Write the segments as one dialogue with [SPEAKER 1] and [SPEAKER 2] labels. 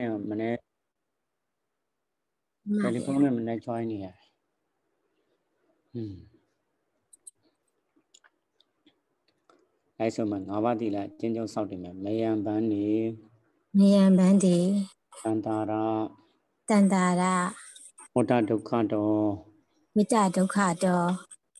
[SPEAKER 1] နဲ့မနေ့တယ်လီဖုန်းနဲ့မနေ့ join နေရတယ်။ဟွန်းအဲဆိုမှငါးပါးတိလာကျင်းကျုံစောက်တယ်မယ်မယံပန်းနေ
[SPEAKER 2] မယံပန်းဒီတန်တာရတန်တာရ
[SPEAKER 1] မောတဒုက္ခတော
[SPEAKER 2] မေတ္တာဒုက္ခတော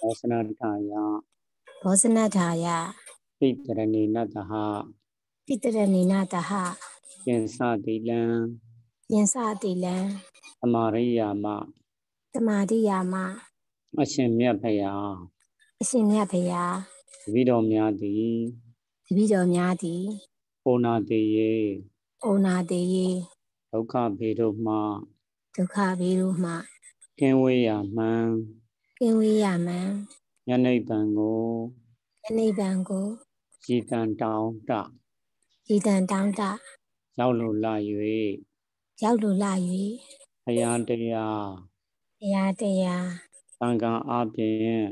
[SPEAKER 1] ဘောဇနထာယ
[SPEAKER 2] ဘောဇနထာယ
[SPEAKER 1] ပိတရဏိနတဟ
[SPEAKER 2] ပိတရဏိနတဟ
[SPEAKER 1] ယင်စတိလံ
[SPEAKER 2] ယင်စတိလံ
[SPEAKER 1] သမာရိယာမ
[SPEAKER 2] သမာရိယာမ
[SPEAKER 1] အရှင်မြတ်ဖရာ
[SPEAKER 2] အရှင်မြတ်ဖရာ
[SPEAKER 1] တပည့်တော်များသည်
[SPEAKER 2] တပည့်တော်များသည်
[SPEAKER 1] ဩနာတေယေ
[SPEAKER 2] ဩနာတေယေ
[SPEAKER 1] ဒုက္ခဘေတို့မှ
[SPEAKER 2] ဒုက္ခဘေတို့မှ
[SPEAKER 1] ကင်းဝေးရမှန်
[SPEAKER 2] ကင်းဝေးရမှန်
[SPEAKER 1] ယနိဗ္ဗာန်ကို
[SPEAKER 2] ယနိဗ္ဗာန်ကို
[SPEAKER 1] ဤတန်တောင်းတ
[SPEAKER 2] ဤတန်တောင်းတ
[SPEAKER 1] ရောက်လို့လာ၍
[SPEAKER 2] ရောက်လို့လာ၍
[SPEAKER 1] ဘုရားတရား
[SPEAKER 2] ဘုရားတရား
[SPEAKER 1] တန်ခါအပြင်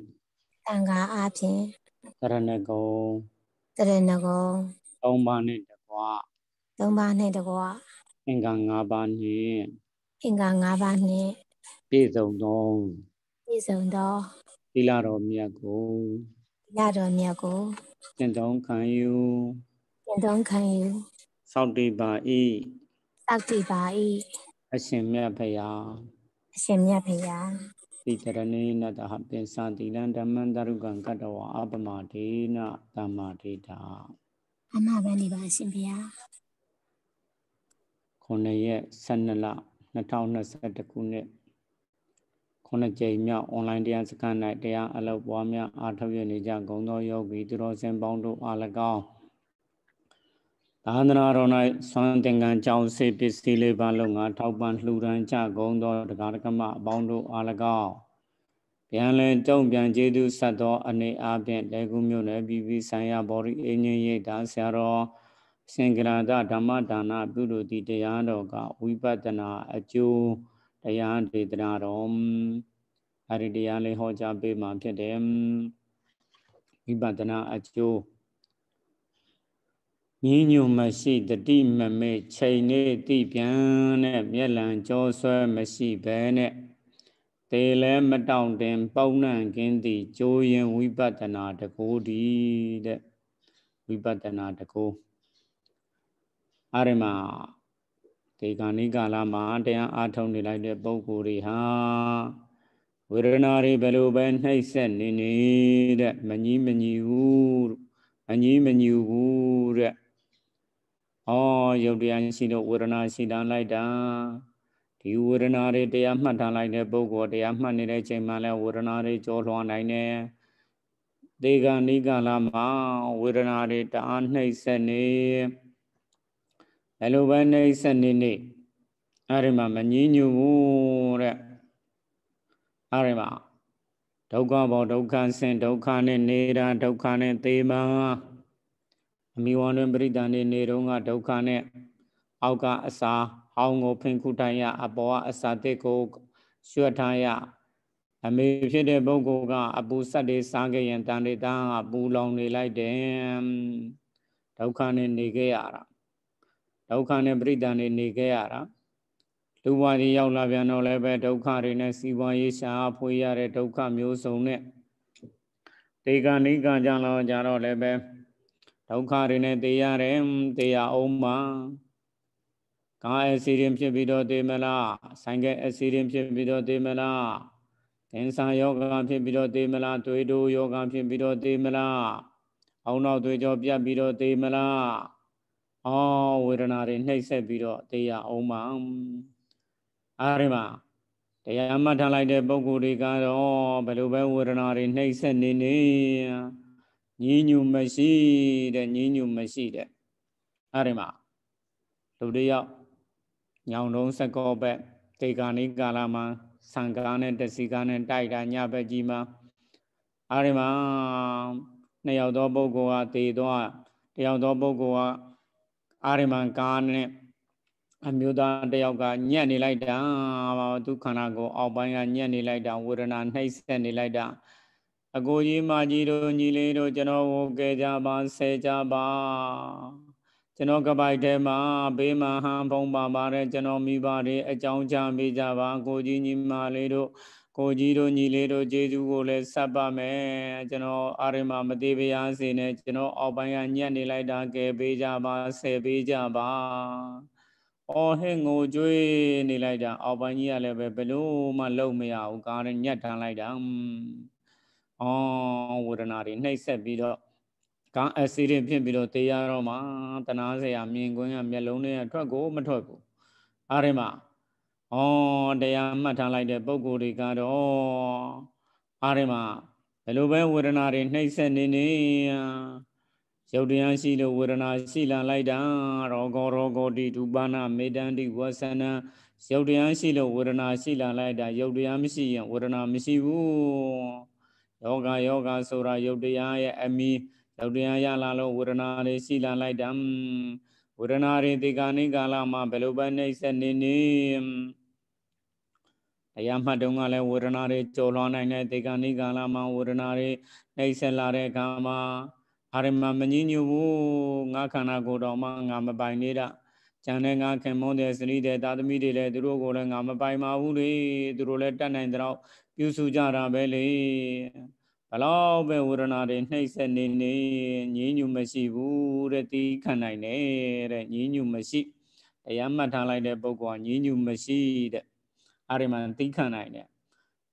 [SPEAKER 2] တန်ခါအပြင်သရဏဂုံသရဏဂု
[SPEAKER 1] ံသုံးပါးနဲ့တကွာ
[SPEAKER 2] သုံးပါးနဲ့တကွာ
[SPEAKER 1] အင်္ဂါ၅ပါးနှင့်
[SPEAKER 2] အင်္ဂါ၅ပါးနှင့်
[SPEAKER 1] ပြည့်စုံသော
[SPEAKER 2] ပြည့်စုံသော
[SPEAKER 1] သီလတော်မြတ်ကို
[SPEAKER 2] သီလတော်မြတ်ကို
[SPEAKER 1] သင်တုံးခံယူ
[SPEAKER 2] သင်တုံးခံယူ
[SPEAKER 1] စောင့်တည်ပါ၏
[SPEAKER 2] စောင့်တည်ပါ၏
[SPEAKER 1] အရှင်မြတ်ဖရာ
[SPEAKER 2] အရှင်မြတ်ဖရာ
[SPEAKER 1] တိတရဏိနတဟပင်စံတိလံဓမ္မန္တရုကံကတဝအပမဒေနတမ္မာဒိတာ
[SPEAKER 2] အမဘန်ဒီပါရှင်ဖရာ
[SPEAKER 1] 9ရက်12လ2021ခုနှစ်ခုနှစ်ကြိမ်မြောက်အွန်လိုင်းတရားစခန်း၌တရားအလုပ်ပွားများအားထုတ်ရနေကြကုန်သောယောဂီသူတော်စင်ပေါင်းတို့အား၎င်းသာသနာတော်၌ဆွမ်းသင်္ကန်းကြောင်းစေပစ္စည်းလေးပါလုံးငါထောက်ပံ့လှူဒန်းကြကုန်သောတရားဓမ္မအပေါင်းတို့အား၎င်းပြန်လည်တုံပြန်ကျေးဇူးဆက်သော အနေအားဖြင့်လေကူးမျိုးနယ်ပြည်ပြည်ဆိုင်ရာဗောဓိအင်းကြီးရိတ်တာဆရာတော်စင်္ကရာဒဓမ္မဒါနပြုလို့ဒီတရားတော်ကဝိပဿနာအကျိုးတရားဒေသနာတော်အရိတရားလေးဟောကြားပေးမှာဖြစ်တယ်ဝိပဿနာအကျိုးညင်းညူမရှိတတိမမေချိန်နေတိပြန်နဲ့မျက်လံကြောဆွဲမရှိဘဲနဲ့တေလဲမတောင့်တင်ပေါင်းနှံကင်းသည့်ကြိုးရင်ဝိပဿနာတကိုးဒီတဲ့ဝိပဿနာတကိုးအရမဒေဂာနိကာလမှာတရားအားထုတ်နေလိုက်တဲ့ပုဂ္ဂိုလ်တွေဟာဝေဒနာတွေဘယ်လိုပဲနှိပ်စက်နေနေတဲ့မငြီးမငြီးဘူးမငြီးမငြီးဘူးတဲ့ဩရုပ်တရားရှိလို့ဝေဒနာရှိတာလိုက်တာဒီဝေဒနာတွေတရားမှတ်ထားလိုက်တဲ့ပုဂ္ဂိုလ်တရားမှတ်နေတဲ့အချိန်မှလည်းဝေဒနာတွေကြောလွှမ်းနိုင်တယ်ဒေဂဏိကလာမှာဝေဒနာတွေတအားနှိပ်စက်နေဘယ်လိုပဲနှိပ်စက်နေနေအဲ့ဒီမှာမငြင်းညူဘူးတဲ့အဲ့ဒီမှာဒုက္ခဘောဒုက္ခဆင်းဒုက္ခနဲ့နေတာဒုက္ခနဲ့သေမှာမိဝံတွင်ပရိဒဏ်နေနေတော့ကဒုက္ခနဲ့အောက်ကအစာအောင်းကိုဖင်ခုတိုင်ရအပေါ်ကအစာတက်ကိုရွှတ်ထားရအမေဖြစ်တဲ့ပုဂ္ဂိုလ်ကအပူဆက်တွေစားခဲ့ရင်တန်တွေတန်းကပူလောင်နေလိုက်တယ်ဒုက္ခနဲ့နေခဲ့ရတာဒုက္ခနဲ့ပြိတန်တွေနေခဲ့ရတာလူဘဝကြီးရောက်လာပြန်တော့လည်းပဲဒုက္ခတွေနဲ့စီးပွားရေးရှာဖွေရတဲ့ဒုက္ခမျိုးစုံနဲ့ဒေဂာနိကံကြောင့်လည်းကြတော့လည်းပဲဒုက္ခတွေနဲ့တေးရတယ်တေးရအောင်မှာကားအစီရင် ဖြစ်ပြီးတော့တေးမလားဆိုင်ကအစီရင်ဖြစ်ပြီးတော့တေးမလားသင်္ဆာယောဂဖြစ်ပြီးတော့တေးမလားတွေးတိုးယောဂဖြစ်ပြီးတော့တေးမလားအောင်းနောက်တွေးကြောပြတ်ပြီးတော့တေးမလားအော်ဝေဒနာတွေနှိပ်စက်ပြီးတော့တေးရအောင်မှာအဲဒီမှာတရားမှတ်ထားလိုက်တဲ့ပုံကိုယ်တွေကတော့ဘယ်လိုပဲဝေဒနာတွေနှိပ်စက်နေနေညီညူမရှိတဲ့ညီညူမရှိတဲ့အဲ့ဒီမှာလူတယောက်ညောင်တုံးစကောဘက်တေကာနိကာလာမှာဆံကားနဲ့တစီကားနဲ့တိုက်တာညဘက်ကြီးမှာအဲ့ဒီမှာနှစ်ယောက်သောပုဂ္ဂိုလ်ဟာတေသွားတယောက်သောပုဂ္ဂိုလ်ဟာအာရမန်ကားနဲ့အမျိုးသားတယောက်ကညက်နေလိုက်တာသူခန္ဓာကိုယ်အောက်ပိုင်းကညက်နေလိုက်တာဝေဒနာနှိပ်စက်နေလိုက်တာအကိုကြီးမကြီးတို့ညီလေးတို့ကျွန်တော်ဝကဲကြပါဆဲကြပါကျွန်တော်ကပိုက်ထဲမှာဘေးမှာဟန်ဖုံးပါပါတယ်ကျွန်တော်မိဘတွေအကြောင်းချပေးကြပါအကိုကြီးညီမလေးတို့ကိုကြီးတို့ညီလေးတို့ကျေးဇူးကိုလည်းဆက်ပါမယ်ကျွန်တော်အာရမမတိပရားစေနဲ့ကျွန်တော်အောက်ပိုင်းကညက်နေလိုက်တာကယ်ပေးကြပါဆယ်ပေးကြပါအော်ဟဲ့ငိုကြွေးနေလိုက်တာအောက်ပိုင်းကြီးကလည်းပဲဘလို့မှလုံမရဘူးကားနဲ့ညက်ထန်လိုက်တာအောင်ဝေဒနာတွေနှိပ်ဆက်ပြီးတော့ကာအက်ဆီဒင့်ဖြစ်ပြီးတော့တေးရတော့မှတနာစရာမြင်ကွင်းကမျက်လုံးတွေကထွက်ကိုမထွက်ဘူးအားရမှာဩတရားမှတ်ထားလိုက်တဲ့ပုံကိုယ်တွေကတော့အားရမှာဘယ်လိုပဲဝေဒနာတွေနှိပ်ဆက်နေနေရုပ်တရားရှိလို့ဝေဒနာရှိလာလိုက်တာ ရောဂောရောဂောတိဒုပါဏမေတ္တန်တိဝဆနံရုပ်တရားရှိလို့ဝေဒနာရှိလာလိုက်တာရုပ်တရားမရှိရင်ဝေဒနာမရှိဘူးယောဂယောဂဆိုတာယုတ်တရားရဲ့အမိယုတ်တရားရလာလို့ဝေဒနာတွေရှိလာလိုက်တာဝေဒနာတွေဒီကနေ့ကာလမှာဘယ်လိုပဲနှိမ့်ဆက်နေနေတရားမှတ်တုံးကလည်းဝေဒနာတွေကြော်လွှားနိုင်တဲ့ဒီကနေ့ကာလမှာဝေဒနာတွေနှိမ့်ဆက်လာတဲ့အခါမှာအာရမမငြင်းညူဘူးငါခန္ဓာကိုယ်တော်မှငါမပိုင်နေတာကျန်တဲ့ငါခင်မွန်းတဲ့စရိတဲ့သာသမီတွေလည်းသူတို့ကိုလည်းငါမပိုင်ပါဘူးလေသူတို့လည်းတတ်နိုင်တော့ပြုစုကြတာပဲလေဘလောက်ပဲဝရဏတွေနှိပ်စက်နေနေညင်းညူမရှိဘူးတဲ့တီးခံနိုင်တယ်တဲ့ညင်းညူမရှိတရားမှတ်ထားလိုက်တဲ့ပုဂ္ဂိုလ်ကညင်းညူမရှိတဲ့အာရမန်တီးခံနိုင်တယ်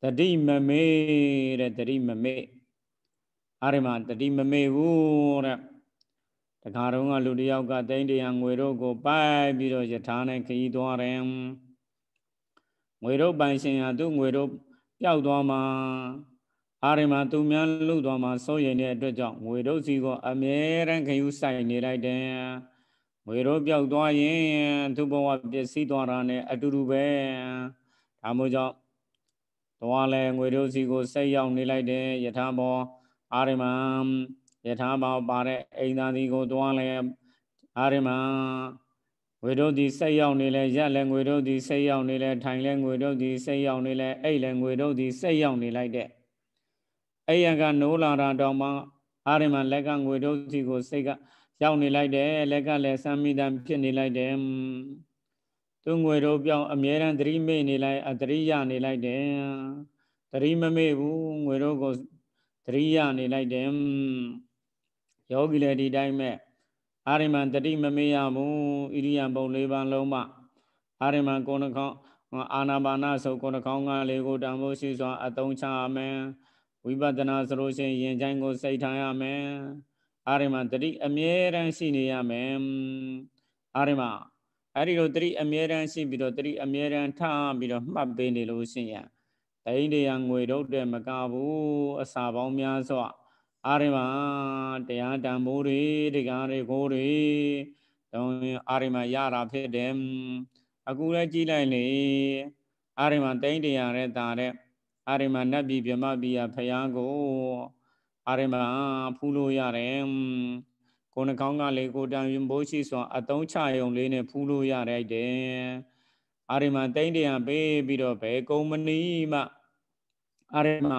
[SPEAKER 1] တတိမမေတဲ့တတိမမေအာရမန်တတိမမေဘူးတဲ့ခါတုန်းကလူတယောက်ကတိန်းတရံငွေတို့ကိုပိုက်ပြီးတော့ယထာနဲ့ခရီးသွားတယ်ငွေတို့ပိုင်ရှင်ဟာသူ့ငွေတို့ပျောက်သွားမှာအာရမသူများလုသွားမှာစိုးရိမ်တဲ့အတွက်ကြောင့်ငွေတို့စီကအမြဲတမ်းခရီးဆိုင်နေလိုက်တယ်ငွေတို့ပျောက်သွားရင်သူ့ဘဝပျက်စီးသွားတာနဲ့အတူတူပဲဒါမို့ကြောင့်တော်လည်းငွေတို့စီကိုစိတ်ရောက်နေလိုက်တယ်ယထာဘောအာရမယထာဘောင်ပါတဲ့အိမ်သာဒီကိုတွားလဲအာရမငွေတို့ဒီစိတ်ရောက်နေလဲရက်လဲငွေတို့ဒီစိတ်ရောက်နေလဲထိုင်လဲငွေတို့ဒီစိတ်ရောက်နေလဲအိတ်လဲငွေတို့ဒီစိတ်ရောက်နေလိုက်တဲ့အိယံကနိုးလာတာတောင်မှအာရမလက်ကငွေတို့ဒီကိုစိတ်ကရောက်နေလိုက်တယ်လက်ကလည်းစံမိတံဖြစ်နေလိုက်တယ်သူငွေတို့ပြောင်းအမြဲတမ်းသတိမေ့နေလိုက်အသတိရနေလိုက်တယ်သတိမမေ့ဘူးငွေတို့ကိုသတိရနေလိုက်တယ်ယောဂီလည်းဒီတိုင်းပဲအာရိမန်တတိမမေ့ရဘူးဣရိယံပုံ၄ပါးလုံးမှ အာရိမန်ကိုယ်နှခေါင်းအာနာပါနဆိုကိုယ်နှခေါင်းကလေးကိုတန်ဖို့ရှိစွာအသုံးချရမယ်ဝိပဿနာဆိုလို့ရှိရင်ယဉ်ကျိုင်းကိုစိတ်ထားရမယ်အာရိမန်တတိအမြဲတမ်းရှိနေရမယ်အာရိမန်အဲ့ဒီလိုတတိအမြဲတမ်းရှိပြီးတော့တတိအမြဲတမ်းထားပြီးတော့မှတ်ပေးနေလို့ရှိရင်တိုင်းတရားငွေတော့တယ်မကဘူးအစာပေါင်းများစွာအာရိမတရားတန်ဖိုးတွေတရားတွေကိုတွေတောင်းအာရိမရတာဖြစ်တယ်အခုလည်းကြည်လိုက်လေအာရိမတိမ့်တရားတဲ့တာတဲ့အာရိမနတ်ပြည်ပြမပြည်ရဖယားကိုအာရိမဖူးလို့ရတယ်ကိုနှကောင်းကလေကိုတန်ရင်ဘိုးရှိစွာအတုံးချယုံလေးနဲ့ဖူးလို့ရတဲ့တဲ့အာရိမတိမ့်တရားပေးပြီးတော့ဘယ်ကုံမနီမှအာရိမ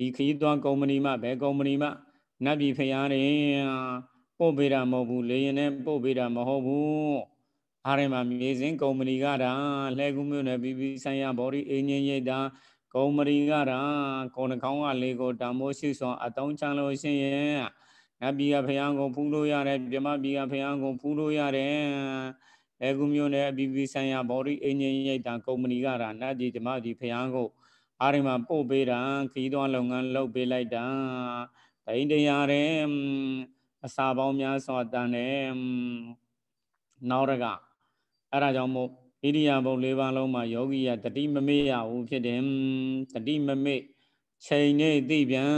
[SPEAKER 1] ဒီခီးသွားကုမ္ပဏီမှဘယ်ကုမ္ပဏီမှနတ်ပြည်ဖျားရင်ပို့ပေးတာမဟုတ်ဘူးလေရင်နဲ့ပို့ပေးတာမဟုတ်ဘူးအားရမှာမြေစင်းကုမ္ပဏီကတာလှဲကူးမြို့နယ်ပြည်ပြည်ဆိုင်ရာဘော်ဒီအင်းငင်းရိတ်တာကုမ္ပဏီကတာကိုယ်နှောင်းကလေကိုတမိုးရှိဆောင်အတုံးချလို့ရှိရင်နတ်ပြည်ကဖျားကိုဖူးလို့ရတယ်မြမပြည်ကဖျားကိုဖူးလို့ရတယ်အဲကူမျိုးနဲ့အပီပီဆိုင်ရာဘော်ဒီအင်ဂျင်ရိတ်တာကုမ္ပဏီကတာနတ်ဒီဓမ္မဒီဖျားကိုအားဒီမှာပို့ပေးတာခီးသွွားလုပ်ငန်းလုပ်ပေးလိုက်တာဒိုင်းတရားတဲ့အစာပေါင်းများစွာတန်တယ်နောက်တကအဲ့ဒါကြောင့်မို့ဣရိယာပုတ်၄ပါးလုံးမှာယောဂီရတတိမမေ့ရဘူးဖြစ်တယ်တတိမမေ့ချိန်နေသိပြန်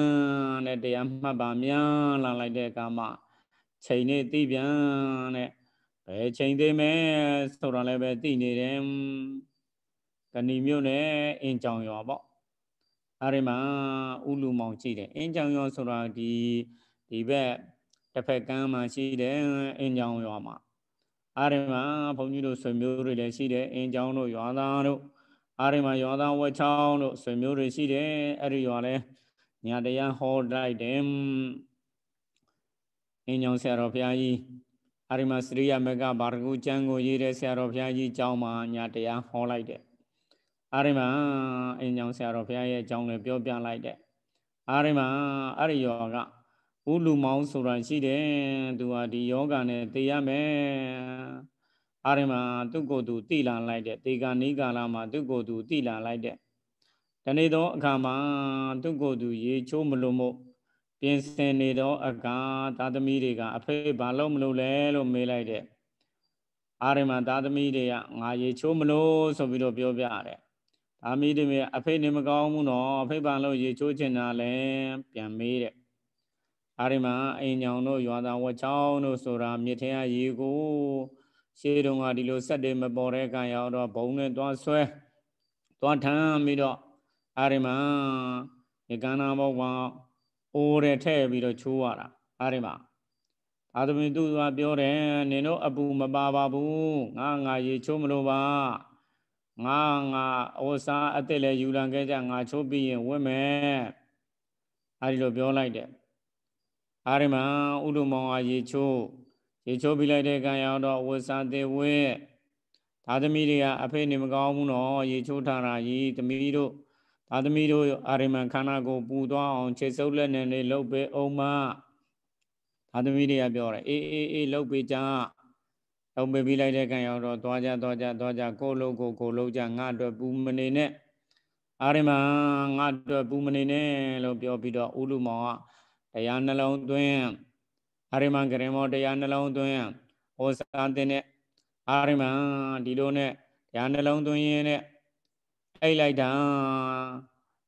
[SPEAKER 1] တဲ့တရားမှတ်ပါများလာလိုက်တဲ့အခါမှာချိန်နေသိပြန်တဲ့ဘယ်ချိန်သေးမဲဆိုတာလည်းပဲသိနေတယ်ကဏီမြို့နယ်အင်ကြောင်ရွာပေါ့အဲ့ဒီမှာဥလူမောင်ရှိတယ်အင်းကြောင်ရွာဆိုတာဒီဒီဘက်တစ်ဖက်ကမ်းမှာရှိတယ်အင်းကြောင်ရွာမှာအဲ့ဒီမှာဘုန်းကြီးတို့ဆွေမျိုးတွေလည်းရှိတယ်အင်းကြောင်တို့ရွာသားတို့အဲ့ဒီမှာရွာသားဝက်ချောင်းတို့ဆွေမျိုးတွေရှိတယ်အဲ့ဒီရွာလဲညာတရားဟောလိုက်တယ်အင်းကြောင်ဆရာတော်ဘုရားကြီးအဲ့ဒီမှာစရိယမကဘာရကုကျမ်းကိုရေးတဲ့ဆရာတော်ဘုရားကြီးကျောင်းမှာညာတရားဟောလိုက်တယ်အာရိမအင်းကြောင့်ဆရာတော်ဘုရားရဲ့အကြောင်းလည်းပြောပြလိုက်တဲ့အာရိမအရိယောကဥလူမောင်းဆိုတာရှိတယ်သူဟာဒီယောဂနဲ့သိရမယ်အာရိမသူကိုယ်သူသိလာလိုက်တဲ့တေဂာနိကာလမှာသူကိုယ်သူသိလာလိုက်တဲ့တနေ့သောအခါမှာသူကိုယ်သူ ရေချိုးမလို့မို့ပြင်ဆင်နေသောအခါသာသမီတွေက အဖေဘာလို့မလို့လဲလို့မေးလိုက်တဲ့အာရိမသာသမီတွေကငါရေချိုးမလို့ဆိုပြီးတော့ပြောပြတယ်ဒါမီးတမေအဖေနေမကောင်းဘူးနော်အဖေပန်လို့ရေချိုးချင်တာလဲပြန်မေးတဲ့အားဒီမှာအိမ်ညောင်တို့ရွာသားဝချောင်းတို့ဆိုတာမြစ်ထဲကရေကိုရှေးတုန်းကဒီလိုဆက်တွေမပေါ်တဲ့ကံရောက်တော့ဘုံနဲ့သွားဆွဲသွားထမ်းပြီးတော့အားဒီမှာဒီကန္နာဘောကအိုးတဲ့ထဲ့ပြီးတော့ချိုးရတာအားဒီမှာအာသမင်သူကပြောတယ်နင်တို့အပူမပါပါဘူးငါငါရေချိုးမလို့ပါငါငါအဝစားအစ်စ်လည်းယူလန်ခဲ့ကြငါချိုးပြီးရင်ဝတ်မယ်အဲဒီလိုပြောလိုက်တယ်အာရမံဥဒုမောင်ဟာရေချိုးရေချိုးပြီးလိုက်တဲ့ကံရောက်တော့ဝတ်စားသေးဝဲသာသမီတွေကအဖေနေမကောင်းဘူးနော်ရေချိုးထားတာကြီးသမီးတို့သာသမီတို့အာရမံခန္ဓာကိုပူသွားအောင်ခြေဆုပ်လက်နဲ့လှုပ်ပေးအောင်မသာသမီတွေကပြောတယ်အေးအေးအေးလှုပ်ပေးကြအုံပေးပြီးလိုက်တဲ့ကံရောက်တော့သွားကြသွားကြသွားကြကိုလုံးကိုကိုလုံးကြငါအတွက်ပူမနေနဲ့အာရမငါအတွက်ပူမနေနဲ့လို့ပြောပြီးတော့ဥလူမောင်ကတရားနှလုံးသွင်းအာရမကရင်မောတရားနှလုံးသွင်းဩစာတင်နဲ့အာရမဒီလိုနဲ့တရားနှလုံးသွင်းရင်းနဲ့အိတ်လိုက်တာ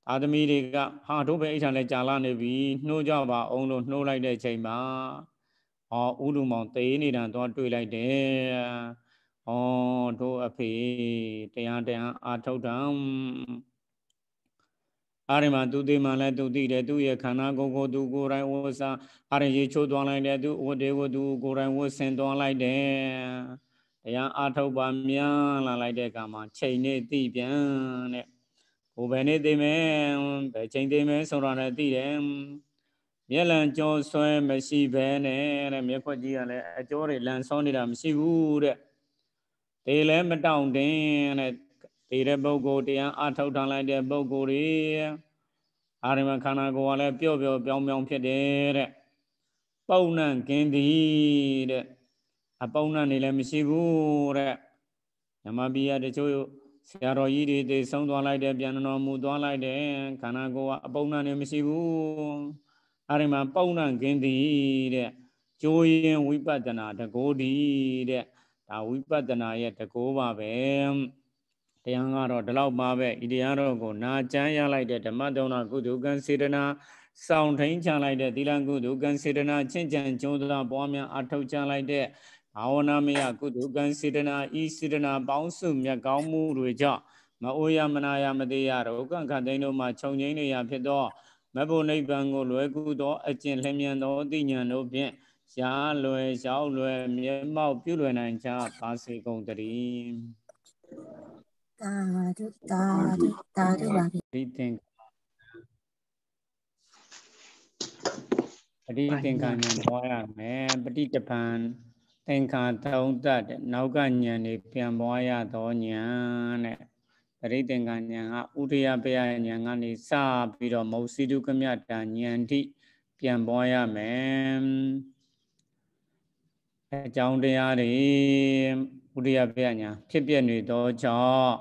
[SPEAKER 1] သာသမီတွေကဟာတို့ပဲအိတ်ထန်လဲကြာလာနေပြီနှိုးကြပါအောင်လို့နှိုးလိုက်တဲ့ချိန်မှာ။အော်ဥလူမောင်တေးနေတာတော့တွေ့လိုက်တယ်။အော်တို့အဖေတရားတရားအာထုတ်တံအာရမသူတိမှလည်းသူတိတယ်သူရဲ့ခန္ဓာကိုယ်ကိုသူကိုယ်တိုင်ဝတ်စားအာရရေချိုးသွားလိုက်တယ်သူဝတ်တယ်ကိုသူကိုယ်တိုင်ဝတ်ဆင်သွားလိုက်တယ်တရားအာထုတ်ပါများလာလိုက်တဲ့အခါမှာချိန်နေသိပြန်တဲ့ကိုယ်ပဲနေသိမယ်ဘယ်ချိန်သိမယ်ဆိုတာလည်းသိတယ်မျက်လံကြောဆွဲမရှိဘဲနဲ့တဲ့မျက်ခွက်ကြီးကလည်းအကျောတွေလန်ဆောင်းနေတာမရှိဘူးတဲ့တေလည်းမတောင့်တင်းတဲ့တေတဲ့ပုဂ္ဂိုလ်တရားအထောက်ထားလိုက်တဲ့ပုဂ္ဂိုလ်တွေအာရမခန္ဓာကိုယ်ကလည်းပျော့ပျော့ပြောင်းပြောင်းဖြစ်တယ်တဲ့ပုံနှံကင်းသည်တဲ့အပုံနှံနေလည်းမရှိဘူးတဲ့ဓမ္မပိယတချို့ဆရာတော်ကြီးတွေတေဆုံးသွားလိုက်တယ်ပြန်တော်မူသွားလိုက်တယ်ခန္ဓာကိုယ်ကအပုံနှံနေမရှိဘူးအာရမပေါဏကင်းသည်တဲ့ကျိုးရင်ဝိပဿနာတကောသည်တဲ့ဒါဝိပဿနာရဲ့တကောပါပဲတရားကတော့ဒီလောက်ပါပဲဤတရားတော်ကိုနာကျမ်းရလိုက်တဲ့ဓမ္မတုံနာကုသိုလ်ကံစေတနာဆောင်ထိန်ချလိုက်တဲ့သီလကုသိုလ်ကံစေတနာချင့်ကြံကြိုးစားပွားများအထောက်ချလိုက်တဲ့ဘာဝနာမယကုသိုလ်ကံစေတနာဤစေတနာပေါင်းစုမြတ်ကောင်းမှုတွေကြောင့်မအိုးရမနာရမသေးရဒုက္ခခတ်သိမ်းတို့မှာခြုံငိမ့်နေရဖြစ်သောမဘုံနိဗ္ဗာန်ကိုလွယ်ကူသောအကျင့်လျင်မြန်သောသိဉာဏ်တို့ဖြင့်ရှားလွယ်ရှောက်လွယ်မျက်မှောက်ပြုလွယ်နိုင်ကြပါစေကုန်တည်း
[SPEAKER 2] သာဓုသာဓုသာဓုပါ
[SPEAKER 1] ဘိသင်္ပဋိသင်္ခာဉာဏ်ပွားရမယ်ပဋိတပံသင်္ခာသုံးတတ်နောက်ကဉာဏ်တွေပြန်ပွားရသောဉာဏ်တဲ့ပရိသင်္ခာဉာဏ်ကဥဒိယပယဉာဏ်ကနေစပြီးတော့မௌစီတုကမြတာဉာဏ်တိပြန်ပွားရမယ်အကြောင်းတရားတွေဥဒိယပယဉာဏ်ဖြစ်ပြနေသောကြောင့်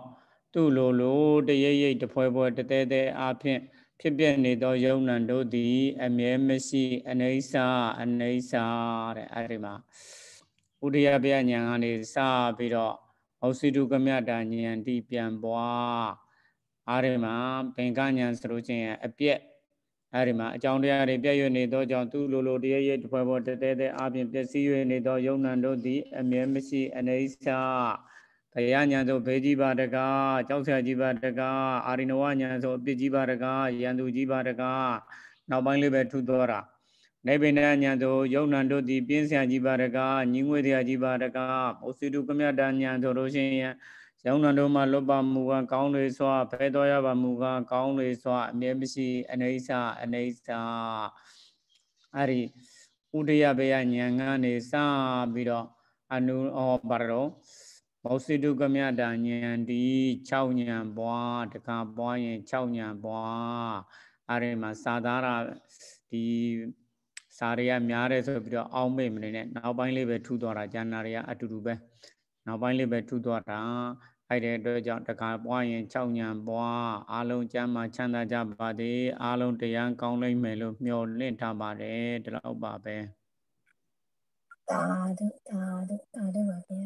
[SPEAKER 1] သူ့လိုလိုတရရိပ်တဖွဲဖွဲတသေးသေးအဖြစ်ဖြစ်ပြနေသောယုံနံတို့သည် အမြဲမရှိအနေဆာအနေဆာတဲ့အဲ့ဒီမှာဥဒိယပယဉာဏ်ကနေစပြီးတော့အောစီတုကမြတာဉာဏ်တိပြန်ပွားအားရမှာပင်ကဉာဏ်ဆိုလို့ချင်းအပြက်အဲ့ဒီမှာအကြောင်းတရားတွေပြည့်ရွနေသောကြောင့်သူလိုလိုတရားရဲ့တစ်ဖွဲ့ပေါ်တတဲတဲအပြင်ပျက်စီး၍နေသောယုံနံတို့သည်အမြဲမရှိအနေဆာတရားညာဆိုဘေးကြီးပါတကားကြောက်ဆရာကြီးပါတကားအာရိနဝညာဆိုအပြစ်ကြီးပါတကားရန်သူကြီးပါတကားနောက်ပိုင်းလေးပဲထူတော်တာနိဗ္ဗိဏဉာဏ်သို့ယုံနာတို့သည်ပြင်းစရာကြီးပါတကားညီငွေတရားကြီးပါတကားမောစီတုကမြတာဉာဏ်သို့လို့ရှင်ယုံနာတို့မှာလွတ်ပါမူကကောင်းတွေစွာဖဲတော်ရပါမူကကောင်းတွေစွာအမြဲမရှိအနေဆာအနေဆာအဲ့ဒီဥဒယဘေယဉာဏ်ကနေစပြီးတော့အနုဩပါရောမောစီတုကမြတာဉာဏ်ဒီ6ဉာဏ်ပွားတကားပွားရင်6ဉာဏ်ပွားအဲ့ဒီမှာစာသားရာဒီစာတွေကများတယ်ဆိုပြီးတော့အောင်းမေ့မနေနဲ့နောက်ပိုင်းလေးပဲထူသွားတာဉာဏ်နာတွေကအတူတူပဲနောက်ပိုင်းလေးပဲထူသွားတာအဲ့ဒီအတွက်ကြောင့်တခါပွားရင်6ညံပွားအာလုံးကျမ်းမှာချမ်းသာကြပါသည်အာလုံးတရားကောင်းလိမ့်မယ်လို့မျှော်လင့်ထားပါတယ်ဒီလောက်ပါပဲ
[SPEAKER 2] သာဓုသာဓုသာဓုပါဗျာ